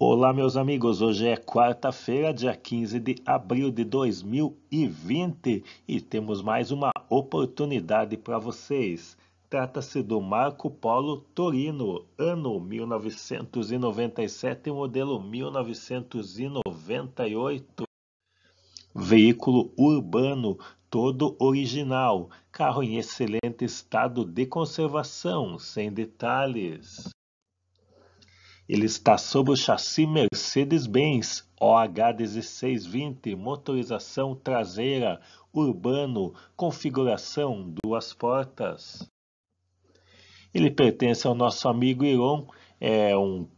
Olá, meus amigos. Hoje é quarta-feira, dia 15 de abril de 2020 e temos mais uma oportunidade para vocês. Trata-se do Marco Polo Torino, ano 1997, modelo 1998. Veículo urbano, todo original, carro em excelente estado de conservação, sem detalhes. Ele está sob o chassi Mercedes-Benz OH1620, motorização traseira, urbano, configuração, duas portas. Ele pertence ao nosso amigo Iron, é um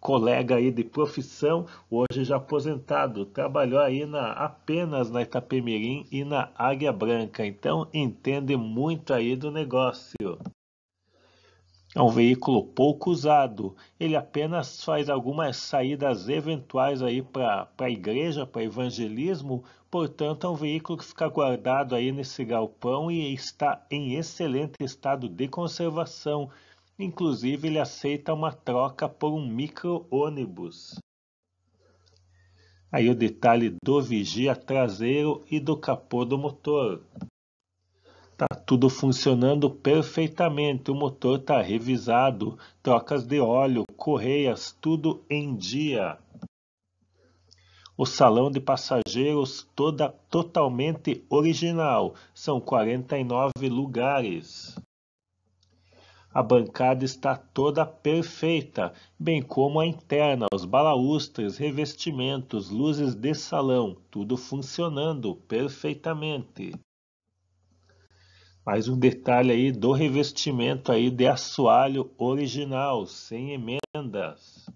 colega aí de profissão, hoje já aposentado, trabalhou aí na, apenas na Itapemirim e na Águia Branca, então entende muito aí do negócio. É um veículo pouco usado. Ele apenas faz algumas saídas eventuais aí para a igreja, para evangelismo. Portanto, é um veículo que fica guardado aí nesse galpão e está em excelente estado de conservação. Inclusive, ele aceita uma troca por um micro-ônibus. Aí o detalhe do vigia traseiro e do capô do motor. Tá tudo funcionando perfeitamente, o motor tá revisado, trocas de óleo, correias, tudo em dia. O salão de passageiros toda totalmente original, são 49 lugares. A bancada está toda perfeita, bem como a interna, os balaustres, revestimentos, luzes de salão, tudo funcionando perfeitamente. Mais um detalhe aí do revestimento aí de assoalho original, sem emendas.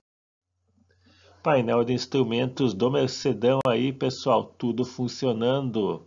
Painel de instrumentos do Mercedão aí, pessoal, tudo funcionando.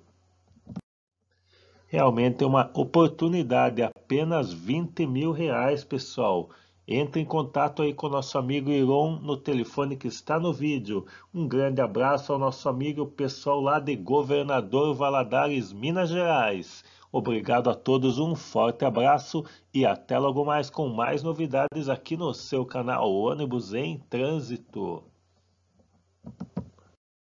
Realmente é uma oportunidade, apenas 20 mil reais, pessoal. Entre em contato aí com o nosso amigo Iron no telefone que está no vídeo. Um grande abraço ao nosso amigo pessoal lá de Governador Valadares, Minas Gerais. Obrigado a todos, um forte abraço e até logo mais com mais novidades aqui no seu canal Ônibus em Trânsito.